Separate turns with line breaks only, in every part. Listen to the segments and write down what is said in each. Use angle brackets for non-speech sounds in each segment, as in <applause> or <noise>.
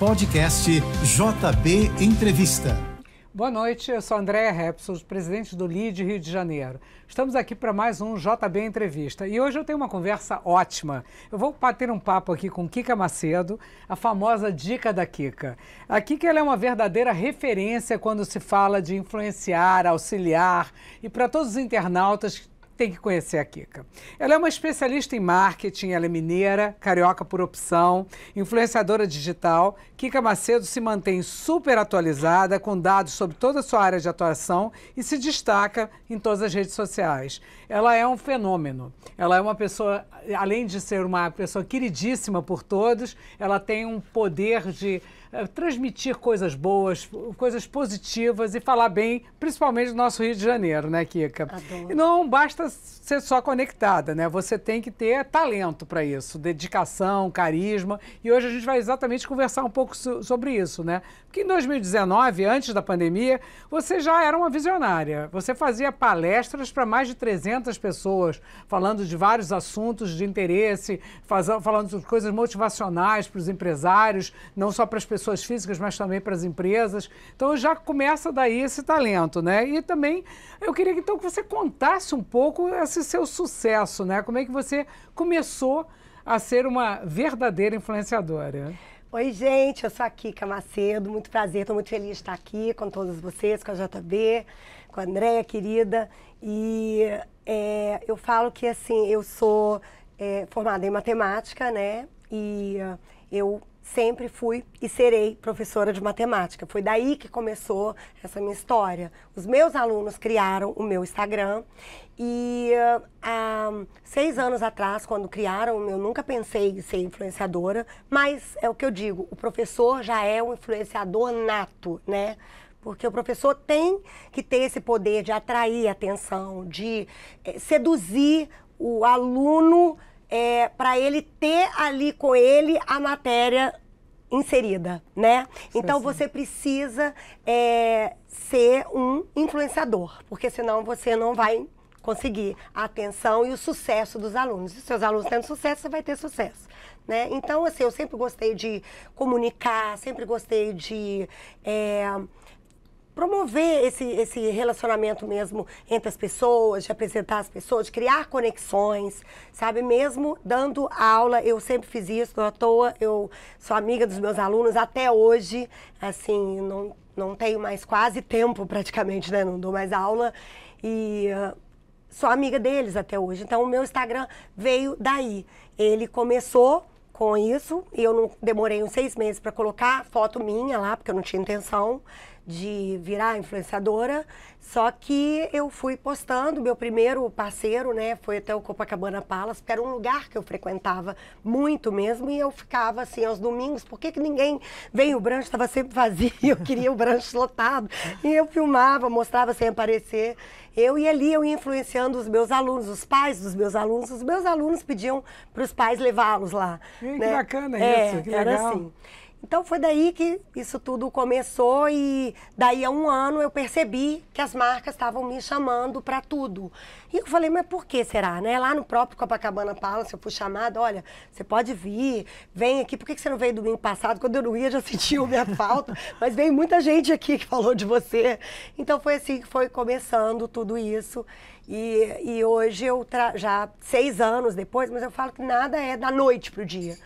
Podcast JB Entrevista. Boa noite, eu sou Andréa sou presidente do LID Rio de Janeiro. Estamos aqui para mais um JB Entrevista e hoje eu tenho uma conversa ótima. Eu vou bater um papo aqui com Kika Macedo, a famosa dica da Kika. A Kika é uma verdadeira referência quando se fala de influenciar, auxiliar e para todos os internautas tem que conhecer a Kika. Ela é uma especialista em marketing, ela é mineira, carioca por opção, influenciadora digital. Kika Macedo se mantém super atualizada, com dados sobre toda a sua área de atuação e se destaca em todas as redes sociais. Ela é um fenômeno. Ela é uma pessoa, além de ser uma pessoa queridíssima por todos, ela tem um poder de é, transmitir coisas boas, coisas positivas e falar bem, principalmente do nosso Rio de Janeiro, né, Kika? Adoro. E não basta ser só conectada, né? Você tem que ter talento para isso, dedicação, carisma. E hoje a gente vai exatamente conversar um pouco so sobre isso, né? Porque em 2019, antes da pandemia, você já era uma visionária. Você fazia palestras para mais de 300 pessoas, falando de vários assuntos de interesse, falando de coisas motivacionais para os empresários, não só para as pessoas pessoas físicas, mas também para as empresas. Então já começa daí esse talento, né? E também eu queria então que você contasse um pouco esse seu sucesso, né? Como é que você começou a ser uma verdadeira
influenciadora? Oi, gente, eu sou a Kika Macedo, muito prazer, estou muito feliz de estar aqui com todos vocês, com a JB, com a Andréia querida. E é, eu falo que, assim, eu sou é, formada em matemática, né? E eu sempre fui e serei professora de matemática. Foi daí que começou essa minha história. Os meus alunos criaram o meu Instagram e há ah, seis anos atrás, quando criaram, eu nunca pensei em ser influenciadora, mas é o que eu digo, o professor já é um influenciador nato, né? Porque o professor tem que ter esse poder de atrair atenção, de eh, seduzir o aluno é, para ele ter ali com ele a matéria inserida, né? Sim, então sim. você precisa é, ser um influenciador, porque senão você não vai conseguir a atenção e o sucesso dos alunos. Se seus alunos tendo sucesso, você vai ter sucesso. Né? Então, assim, eu sempre gostei de comunicar, sempre gostei de é, promover esse, esse relacionamento mesmo entre as pessoas, de apresentar as pessoas, de criar conexões, sabe? Mesmo dando aula, eu sempre fiz isso, não é à toa, eu sou amiga dos meus alunos até hoje, assim, não, não tenho mais quase tempo praticamente, né? Não dou mais aula e... Uh, sou amiga deles até hoje. Então, o meu Instagram veio daí. Ele começou com isso e eu não demorei uns seis meses para colocar foto minha lá, porque eu não tinha intenção de virar influenciadora, só que eu fui postando, meu primeiro parceiro, né, foi até o Copacabana Palace, que era um lugar que eu frequentava muito mesmo, e eu ficava assim, aos domingos, por que, que ninguém veio, o branche estava sempre vazio, <laughs> eu queria o branche lotado, e eu filmava, mostrava sem aparecer, eu e ali eu ia influenciando os meus alunos, os pais dos meus alunos, os meus alunos pediam para os pais levá-los lá. Hum, né? Que bacana é, isso, que legal. Era assim. Então foi daí que isso tudo começou e daí a um ano eu percebi que as marcas estavam me chamando para tudo. E eu falei, mas por que será, né? Lá no próprio Copacabana Palace eu fui chamada, olha, você pode vir, vem aqui. Por que você não veio domingo passado? Quando eu não ia já <laughs> sentiu minha falta, mas veio muita gente aqui que falou de você. Então foi assim que foi começando tudo isso. E, e hoje eu já seis anos depois, mas eu falo que nada é da noite pro dia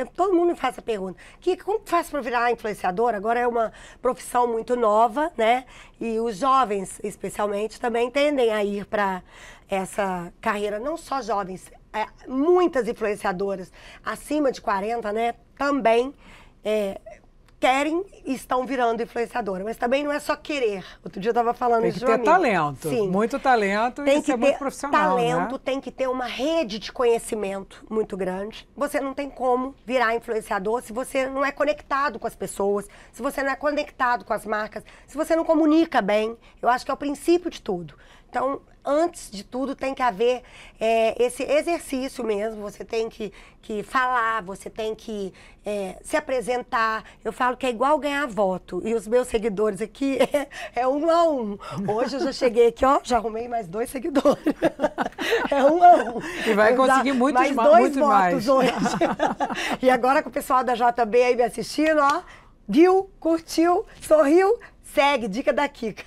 tempo, então, todo mundo me faz essa pergunta. Que, como que faz para virar influenciadora? Agora é uma profissão muito nova, né? E os jovens, especialmente, também tendem a ir para essa carreira. Não só jovens, é, muitas influenciadoras acima de 40, né? Também é, querem e estão virando influenciadora. Mas também não é só querer. Outro dia eu estava falando isso. Tem que ter talento. Sim. Muito talento tem e que ser é ter muito profissional. Né? Talento, né? tem que ter uma rede de conhecimento muito grande. Você não tem como virar influenciador se você não é conectado com as pessoas, se você não é conectado com as marcas, se você não comunica bem. Eu acho que é o princípio de tudo. Então, antes de tudo, tem que haver é, esse exercício mesmo. Você tem que, que falar, você tem que é, se apresentar. Eu falo que é igual ganhar voto. E os meus seguidores aqui <laughs> é, é um a um. Hoje eu já cheguei aqui, ó, já arrumei mais dois seguidores. <laughs> é um a um. E vai conseguir muitos mais. Mais dois votos mais. hoje. <laughs> e agora com o pessoal da JB aí me assistindo, ó. Viu, curtiu, sorriu, segue, dica da Kika.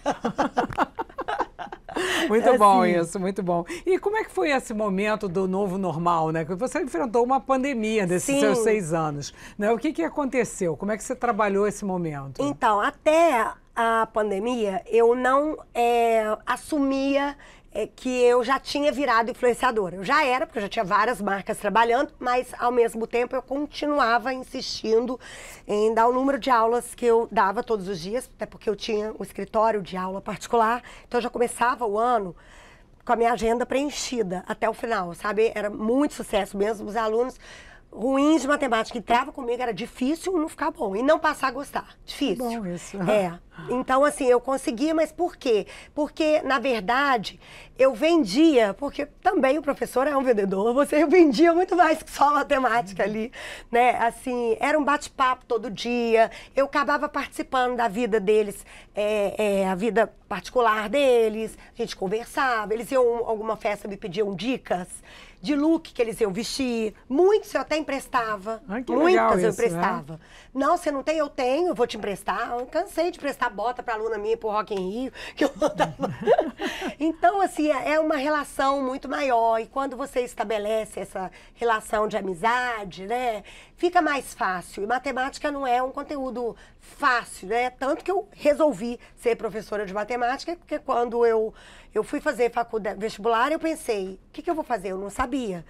<laughs> muito é bom assim. isso, muito bom. E como é que foi esse momento do novo normal, né? Que você enfrentou uma pandemia nesses seus seis anos. Né? O que, que aconteceu? Como é que você trabalhou esse momento?
Então, até a pandemia, eu não é, assumia é, que eu já tinha virado influenciadora. Eu já era, porque eu já tinha várias marcas trabalhando, mas ao mesmo tempo eu continuava insistindo em dar o número de aulas que eu dava todos os dias, até porque eu tinha um escritório de aula particular. Então eu já começava o ano com a minha agenda preenchida até o final, sabe? Era muito sucesso mesmo, os alunos ruim de matemática e trava comigo era difícil não ficar bom e não passar a gostar. Difícil. Bom isso. É. Então assim, eu conseguia, mas por quê? Porque na verdade, eu vendia, porque também o professor é um vendedor, você eu <laughs> vendia muito mais que só matemática uhum. ali, né? Assim, era um bate-papo todo dia, eu acabava participando da vida deles, é, é, a vida particular deles, a gente conversava, eles iam alguma festa me pediam dicas de look que eles iam vestir. Muitos eu até emprestava. Ai, Muitas eu né? emprestava. né? Não, você não tem? Eu tenho, vou te emprestar. Eu cansei de prestar bota pra aluna minha pro Rock em Rio, <laughs> que eu mandava. <laughs> então, assim, é, é uma relação muito maior. E quando você estabelece essa relação de amizade, né? Fica mais fácil. E matemática não é um conteúdo fácil, né? Tanto que eu resolvi ser professora de matemática, porque quando eu, eu fui fazer faculdade vestibular, eu pensei, o que, que eu vou fazer? Eu não sabia.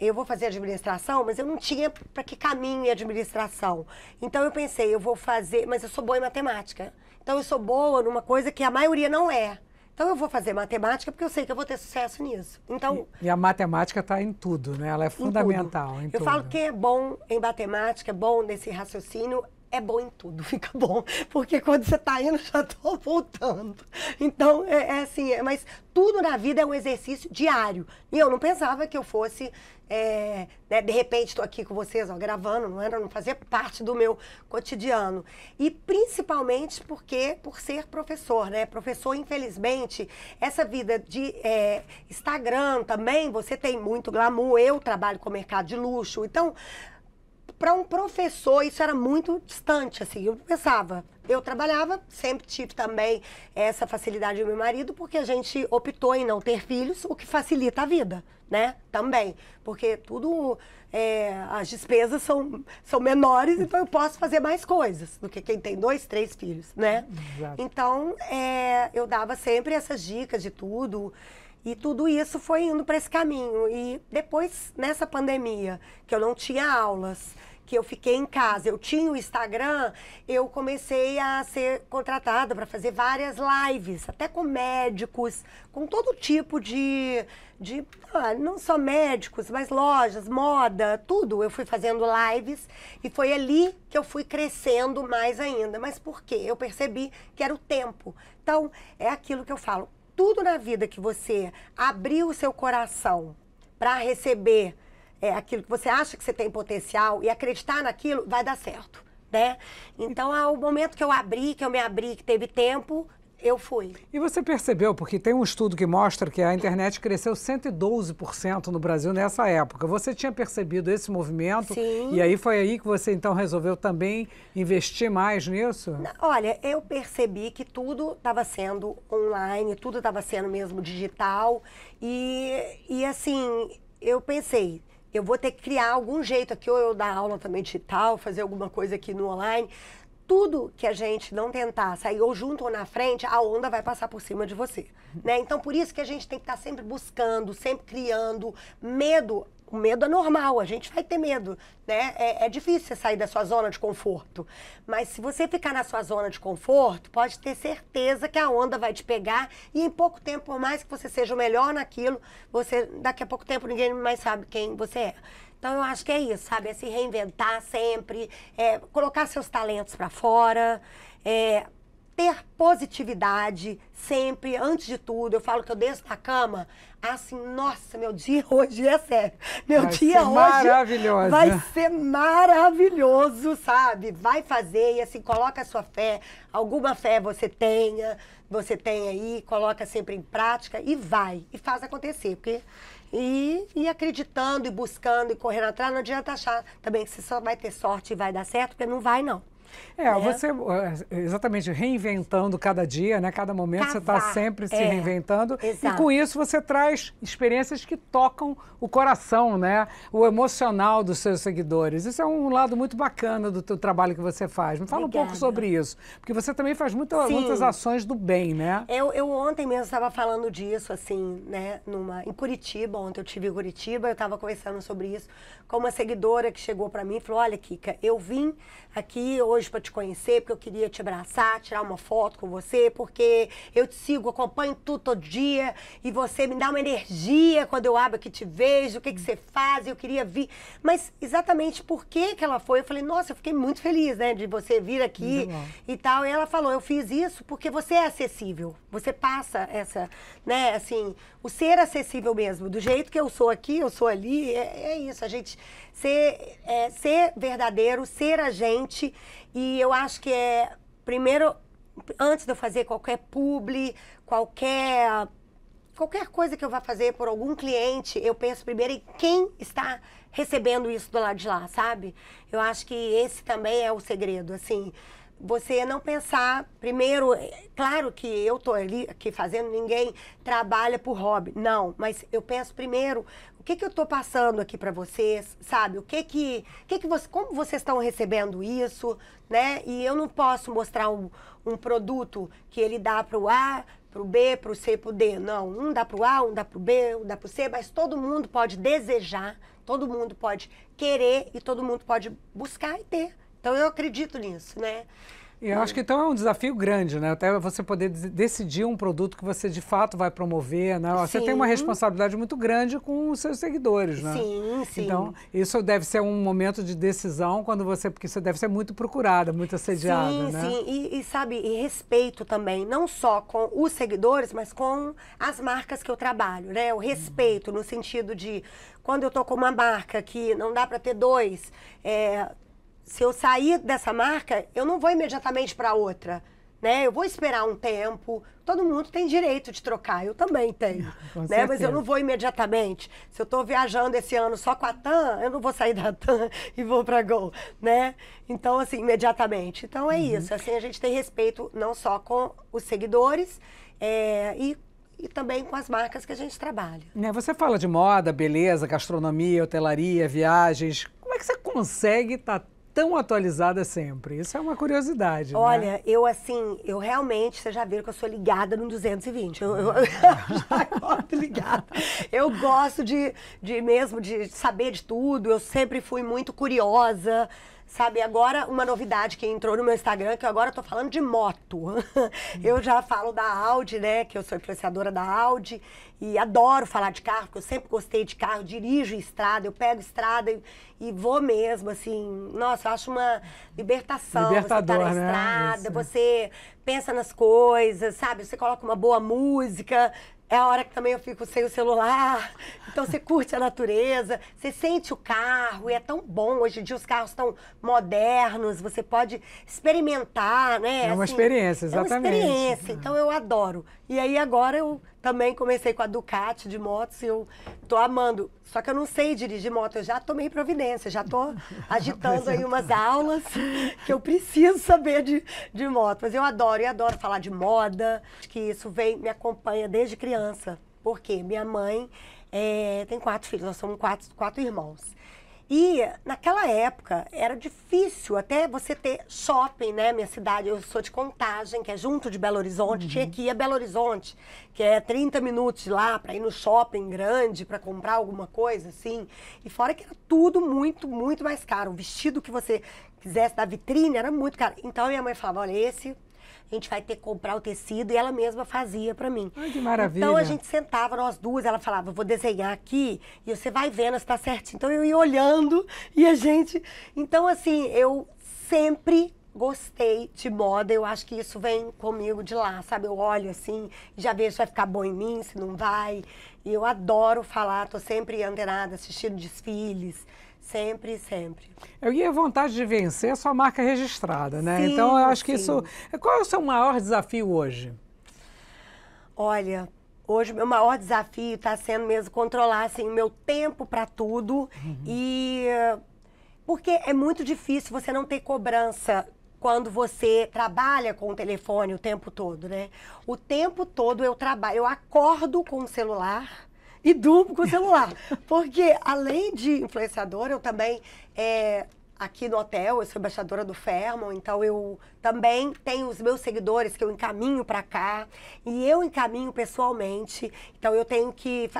Eu vou fazer administração, mas eu não tinha para que caminho administração. Então eu pensei, eu vou fazer, mas eu sou boa em matemática. Então eu sou boa numa coisa que a maioria não é. Então eu vou fazer matemática porque eu sei que eu vou ter sucesso nisso. Então
e, e a matemática está em tudo, né? Ela é fundamental. Em tudo. Em tudo. eu falo que
quem é bom em matemática, é bom nesse raciocínio, é bom em tudo, <laughs> fica bom. Porque quando você está indo, já estou voltando. Então, é, é assim, é, mas tudo na vida é um exercício diário. E eu não pensava que eu fosse, é, né, de repente, estou aqui com vocês, ó, gravando, não era, não fazia parte do meu cotidiano. E principalmente porque, por ser professor, né? Professor, infelizmente, essa vida de é, Instagram também, você tem muito glamour, eu trabalho com mercado de luxo, então para um professor, isso era muito distante, assim, eu pensava. Eu trabalhava, sempre tive também essa facilidade do meu marido, porque a gente optou em não ter filhos, o que facilita a vida, né? Também. Porque tudo, é, as despesas são, são menores, então eu posso fazer mais coisas do que quem tem dois, três filhos, né? Exato. Então, é, eu dava sempre essas dicas de tudo. E tudo isso foi indo para esse caminho. E depois, nessa pandemia, que eu não tinha aulas, que eu fiquei em casa, eu tinha o Instagram, eu comecei a ser contratada para fazer várias lives, até com médicos, com todo tipo de. de ah, não só médicos, mas lojas, moda, tudo. Eu fui fazendo lives e foi ali que eu fui crescendo mais ainda. Mas por quê? Eu percebi que era o tempo. Então, é aquilo que eu falo tudo na vida que você abrir o seu coração para receber é, aquilo que você acha que você tem potencial e acreditar naquilo, vai dar certo. Né? Então, ao ah, momento que eu abri, que eu me abri, que teve tempo, eu fui.
E você percebeu, porque tem um estudo que mostra que a internet cresceu 112% no Brasil nessa época. Você tinha percebido esse movimento? Sim. E aí foi aí que você então resolveu também investir mais nisso?
Olha, eu percebi que tudo estava sendo online, tudo estava sendo mesmo digital. E, e assim, eu pensei, eu vou ter que criar algum jeito aqui, ou eu dar aula também digital, fazer alguma coisa aqui no online tudo que a gente não tentar sair ou junto ou na frente, a onda vai passar por cima de você, né? Então por isso que a gente tem que estar sempre buscando, sempre criando. Medo, o medo é normal, a gente vai ter medo, né? É, é difícil você sair da sua zona de conforto, mas se você ficar na sua zona de conforto, pode ter certeza que a onda vai te pegar e em pouco tempo, por mais que você seja o melhor naquilo, você daqui a pouco tempo ninguém mais sabe quem você é. Então eu acho que é isso, sabe? É se reinventar sempre, é, colocar seus talentos para fora, é, ter positividade sempre, antes de tudo. Eu falo que eu desço da cama, assim, nossa, meu dia <laughs> hoje é sério. Meu vai dia hoje maravilhoso. vai ser maravilhoso, sabe? Vai fazer e assim, coloca a sua fé, alguma fé você tenha, você tem aí, coloca sempre em prática e vai, e faz acontecer, porque e, e acreditando e buscando e correndo atrás, não adianta achar também que você só vai ter sorte e vai dar certo, porque não vai, não. É, né? você
é, exatamente reinventando cada dia, né? Cada momento tá Cavar. você está sempre se é, reinventando. Exato. E com isso você traz experiências que tocam o coração, né? O emocional dos seus seguidores. Isso é um lado muito bacana do teu trabalho que você faz. Me fala Obrigada. um pouco sobre isso. Porque você também faz muita, muitas ações do bem, né?
Eu, eu ontem mesmo estava falando disso, assim, né? Numa, em Curitiba, ontem eu estive em Curitiba, eu estava conversando sobre isso com uma seguidora que chegou para mim e falou: Olha, Kika, eu vim aqui hoje dois para te conhecer, porque eu queria te abraçar, tirar uma foto com você, porque eu te sigo, acompanho tudo todo dia e você me dá uma energia quando eu abro que te vejo, o que, que você faz, eu queria vir. Mas exatamente por que, que ela foi, eu falei, nossa, eu fiquei muito feliz, né, de você vir aqui e tal. E ela falou, eu fiz isso porque você é acessível, você passa essa, né, assim, o ser acessível mesmo, do jeito que eu sou aqui, eu sou ali, é, é isso, a gente ser, é, ser verdadeiro, ser a gente. E eu acho que é, primeiro, antes de eu fazer qualquer publi, qualquer qualquer coisa que eu vá fazer por algum cliente, eu penso primeiro em quem está recebendo isso do lado de lá, sabe? Eu acho que esse também é o segredo, assim você não pensar primeiro, é, claro que eu estou ali aqui fazendo, ninguém trabalha por hobby, não, mas eu penso primeiro o que que eu estou passando aqui para vocês, sabe? O que que, que que você, como vocês estão recebendo isso, né? E eu não posso mostrar um, um produto que ele dá para o A, para o B, para o C, para o D. Não, um dá para o A, um dá para o B, um dá para o C, mas todo mundo pode desejar, todo mundo pode querer e todo mundo pode buscar e ter. Então eu acredito nisso, né? E eu acho que
então é um desafio grande, né? Até você poder decidir um produto que você de fato vai promover, né? Você tem uma responsabilidade muito grande com os seus seguidores, né? Sim, sim. Então, isso deve ser um momento de decisão quando você. Porque você deve ser muito procurada, muito assediada. Sim, né? sim.
E, e sabe, e respeito também, não só com os seguidores, mas com as marcas que eu trabalho, né? O respeito no sentido de quando eu tô com uma marca que não dá para ter dois, é, se eu sair dessa marca, eu não vou imediatamente para outra. Né? Eu vou esperar um tempo. Todo mundo tem direito de trocar, eu também tenho. <laughs> né? Mas eu não vou imediatamente. Se eu estou viajando esse ano só com a TAM, eu não vou sair da TAM <laughs> e vou para Gol, né? Então, assim, imediatamente. Então é uhum. isso. Assim, a gente tem respeito não só com os seguidores é, e e também com as marcas que a gente trabalha.
Né, você fala de moda, beleza, gastronomia, hotelaria, viagens. Como é que você consegue estar tá tão atualizada sempre? Isso é uma curiosidade. Né? Olha, né?
eu assim, eu realmente, vocês já viram que eu sou ligada no 220. Eu, eu, eu <laughs> já gosto ligada. Eu gosto de, de mesmo de saber de tudo. Eu sempre fui muito curiosa. Sabe, agora uma novidade que entrou no meu Instagram, que eu agora tô falando de moto. <laughs> eu já falo da Audi, né? Que eu sou influenciadora da Audi e adoro falar de carro, porque eu sempre gostei de carro, dirijo estrada, eu pego estrada e, e vou mesmo, assim. Nossa, eu acho uma libertação. Libertador, você tá na né? estrada, você pensa nas coisas, sabe? Você coloca uma boa música, é a hora que também eu fico sem o celular. Então você curte a natureza, você sente o carro, e é tão bom. Hoje em dia os carros estão modernos, você pode experimentar, né? É uma assim, experiência, exatamente. É uma experiência, então eu adoro. E aí agora eu também comecei com a Ducati de motos e eu tô amando. Só que eu não sei dirigir moto, eu já tomei providência, já tô <laughs> agitando aí umas aulas <laughs> que eu preciso saber de, de moto. Mas eu adoro, e adoro falar de moda, que isso vem, me acompanha desde criança. Porque minha mãe é, tem quatro filhos, nós somos quatro, quatro irmãos. E naquela época era difícil até você ter shopping, né? Minha cidade, eu sou de Contagem, que é junto de Belo Horizonte, uhum. tinha que ir a Belo Horizonte, que é 30 minutos lá para ir no shopping grande para comprar alguma coisa assim. E fora que era tudo muito, muito mais caro. O vestido que você quisesse da vitrine era muito caro. Então minha mãe falava: "Olha, esse a gente vai ter que comprar o tecido. E ela mesma fazia para mim. Ai, que maravilha. Então a gente sentava, nós duas, ela falava, vou desenhar aqui e você vai vendo se tá certinho. Então eu ia olhando e a gente. Então, assim, eu sempre gostei de moda, eu acho que isso vem comigo de lá, sabe? Eu olho assim, já vejo se vai ficar bom em mim, se não vai. E eu adoro falar, tô sempre antenada, assistindo desfiles. Sempre, sempre. E a vontade de
vencer é sua marca registrada, né? Sim, então, eu acho que sim. isso. Qual é o seu maior desafio hoje?
Olha, hoje meu maior desafio está sendo mesmo controlar assim, o meu tempo para tudo. Uhum. E. Porque é muito difícil você não ter cobrança quando você trabalha com o telefone o tempo todo, né? O tempo todo eu trabalho, eu acordo com o celular e durmo com o celular. Porque, além de influenciadora, eu também, é, aqui no hotel, eu sou embaixadora do Fermo então eu também tenho os meus seguidores que eu encaminho para cá e eu encaminho pessoalmente. Então eu tenho que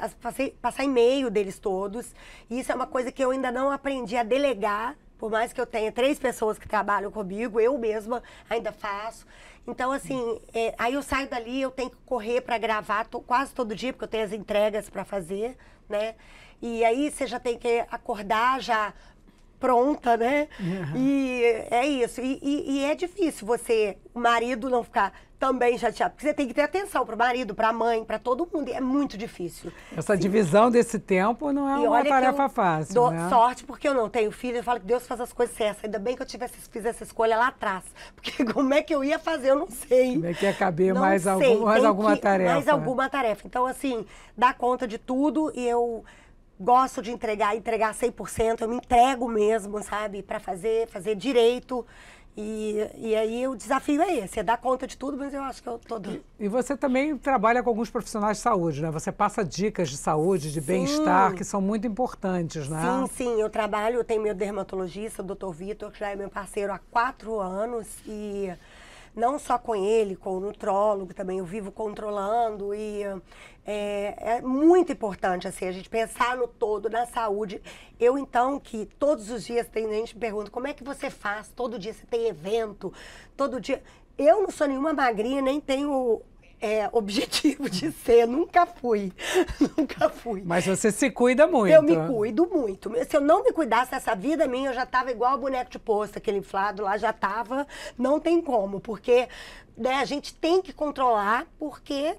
passar e-mail deles todos. E isso é uma coisa que eu ainda não aprendi a delegar. Por mais que eu tenha três pessoas que trabalham comigo, eu mesma ainda faço. Então, assim, é, aí eu saio dali, eu tenho que correr para gravar tô, quase todo dia, porque eu tenho as entregas para fazer, né? E aí você já tem que acordar já pronta, né? Uhum. E é isso. E, e, e, é difícil você, o marido, não ficar também chateado. Porque você tem que ter atenção para o marido, para a mãe, para todo mundo. É muito difícil.
Essa Sim. divisão desse tempo não é e uma tarefa fácil. Dou né? sorte
porque eu não tenho filho. Eu falo que Deus faz as coisas certas. Ainda bem que eu tivesse fiz essa escolha lá atrás. <laughs> Porque como é que eu ia fazer, eu não sei. Como é que ia caber não mais, algum, mais alguma que, tarefa? Mais alguma tarefa. Então, assim, dá conta de tudo e eu gosto de entregar, entregar 100%, eu me entrego mesmo, sabe? Para fazer, fazer direito. E, e aí o desafio é esse, é dar conta de tudo, mas eu acho que eu estou... E,
e você também trabalha com alguns profissionais de saúde, né? Você passa dicas de saúde, de bem-estar, que são muito importantes, né? Sim,
sim, eu trabalho, eu tenho meu dermatologista, o doutor Vitor, que já é meu parceiro há quatro anos e não só com ele, com o nutrólogo também, eu vivo controlando e é, é muito importante assim, a gente pensar no todo, na saúde. Eu então, que todos os dias tem gente me pergunta, como é que você faz? Todo dia você tem evento, todo dia... Eu não sou nenhuma magrinha, nem tenho é, objetivo de ser, nunca fui. <laughs> nunca fui.
Mas você se cuida muito. Eu me
cuido muito. Se eu não me cuidasse essa vida minha, eu já tava igual o boneco de posto, aquele inflado lá, já tava. Não tem como, porque né, a gente tem que controlar, porque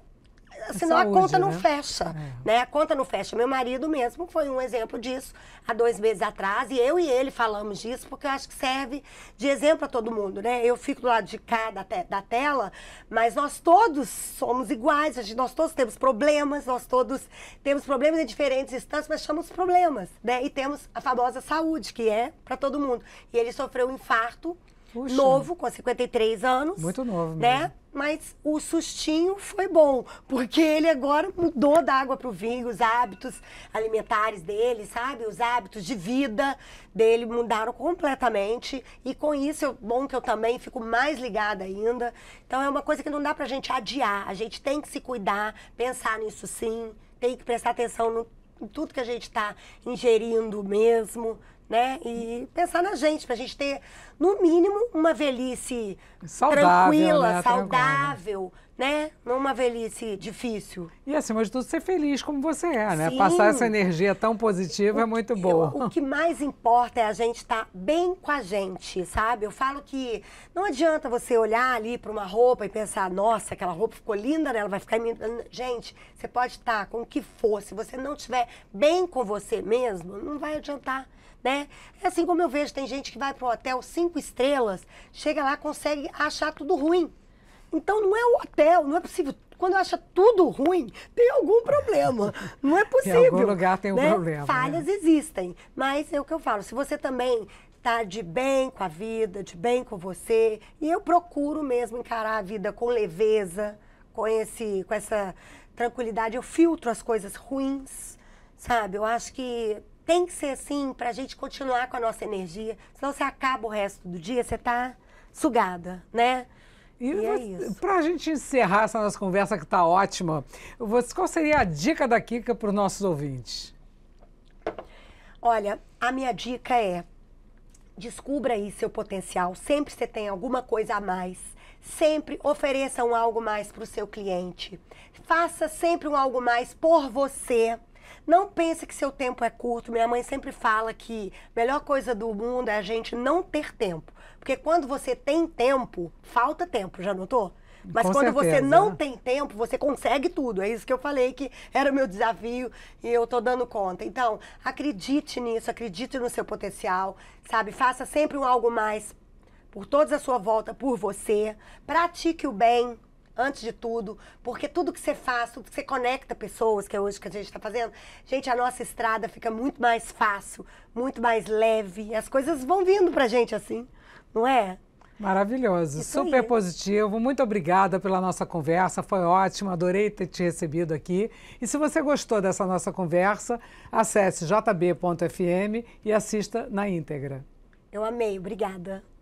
senão é Saúde, a conta não né? fecha, é. né? A conta não fecha. Meu marido mesmo foi um exemplo disso há dois meses atrás e eu e ele falamos disso porque eu acho que serve de exemplo a todo mundo, né? Eu fico do lado de cá da, te da tela, mas nós todos somos iguais, gente, nós todos temos problemas, nós todos temos problemas em diferentes instâncias, mas chamamos problemas, né? E temos a famosa saúde que é para todo mundo. E ele sofreu um infarto Puxa. novo com 53 anos, muito novo, né? mesmo. né? mas o sustinho foi bom, porque ele agora mudou da água para o vinho, os hábitos alimentares dele, sabe? Os hábitos de vida dele mudaram completamente. E com isso, é bom que eu também fico mais ligada ainda. Então é uma coisa que não dá para a gente adiar. A gente tem que se cuidar, pensar nisso sim, tem que prestar atenção no, em tudo que a gente está ingerindo mesmo, né? E pensar na gente, para a gente ter, no mínimo, uma velhice saudável, tranquila, né? saudável, né? Numa é velhice difícil. E acima de tudo, ser feliz como você é, né? Sim. Passar essa
energia tão positiva é o, é muito boa. Eu,
o que mais importa é a gente estar tá bem com a gente, sabe? Eu falo que não adianta você olhar ali para uma roupa e pensar, nossa, aquela roupa ficou linda, né? Ela vai ficar. Gente, você pode estar tá com o que for. Se você não estiver bem com você mesmo, não vai adiantar. Né? É assim como eu vejo, tem gente que vai para o hotel cinco estrelas, chega lá, consegue achar tudo ruim então não é o hotel, não é possível. Quando acha tudo ruim, tem algum problema. Não é possível. <laughs> Em algum lugar tem um né? problema. Né? Falhas né? existem. Mas é o que eu falo, se você também está de bem com a vida, de bem com você, e eu procuro mesmo encarar a vida com leveza, com esse com essa tranquilidade, eu filtro as coisas ruins, sabe? Eu acho que tem que ser assim para a gente continuar com a nossa energia, senão você acaba o resto do dia, você está sugada, né? E, e é Para a gente encerrar essa
nossa conversa que está ótima, você, qual seria a dica da Kika para os nossos ouvintes?
Olha, a minha dica é descubra aí seu potencial. Sempre você tem alguma coisa a mais. Sempre ofereça um algo mais para o seu cliente. Faça sempre um algo mais por você. Não pense que seu tempo é curto. Minha mãe sempre fala que a melhor coisa do mundo é a gente não ter tempo. Porque quando você tem tempo, falta tempo, já notou? Mas Com quando certeza. você não tem tempo, você consegue tudo. É isso que eu falei que era o meu desafio e eu tô dando conta. Então, acredite nisso, acredite no seu potencial, sabe? Faça sempre um algo mais por todos à sua volta, por você. Pratique o bem, antes de tudo, porque tudo que você faz, tudo que você conecta pessoas, que é hoje que a gente está fazendo, gente, a nossa estrada fica muito mais fácil, muito mais leve, as coisas vão vindo pra gente assim não é?
Maravilhoso, Isso super aí. positivo. Muito obrigada pela nossa conversa, foi ótimo, adorei ter te recebido aqui. E se você gostou dessa nossa conversa, acesse jb.fm e assista na íntegra.
Eu amei, obrigada.